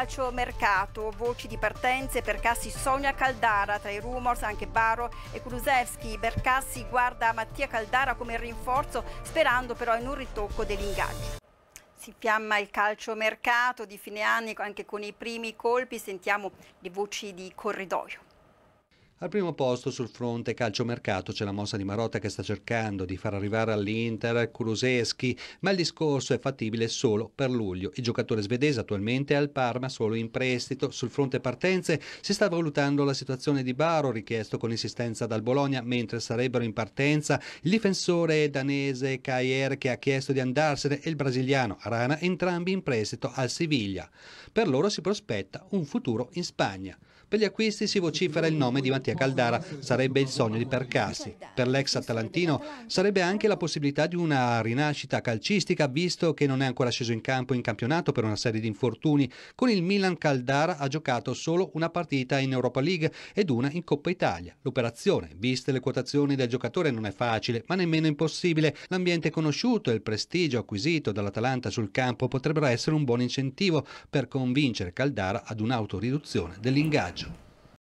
calcio mercato, voci di partenze per Cassi Sonia Caldara, tra i rumors anche Baro e Kulusevski. Bercassi guarda Mattia Caldara come rinforzo sperando però in un ritocco dell'ingaggio. Si fiamma il calciomercato di fine anno anche con i primi colpi, sentiamo le voci di corridoio. Al primo posto sul fronte calciomercato c'è la mossa di Marotta che sta cercando di far arrivare all'Inter Kuruseschi, ma il discorso è fattibile solo per luglio. Il giocatore svedese attualmente è al Parma solo in prestito. Sul fronte partenze si sta valutando la situazione di Baro, richiesto con insistenza dal Bologna, mentre sarebbero in partenza il difensore danese Kayer che ha chiesto di andarsene e il brasiliano Rana, entrambi in prestito al Siviglia. Per loro si prospetta un futuro in Spagna. Per gli acquisti si vocifera il nome di Mattia a Caldara sarebbe il sogno di Percassi. Per l'ex atalantino sarebbe anche la possibilità di una rinascita calcistica, visto che non è ancora sceso in campo in campionato per una serie di infortuni. Con il Milan Caldara ha giocato solo una partita in Europa League ed una in Coppa Italia. L'operazione, viste le quotazioni del giocatore, non è facile, ma nemmeno impossibile. L'ambiente conosciuto e il prestigio acquisito dall'Atalanta sul campo potrebbero essere un buon incentivo per convincere Caldara ad un'autoriduzione dell'ingaggio.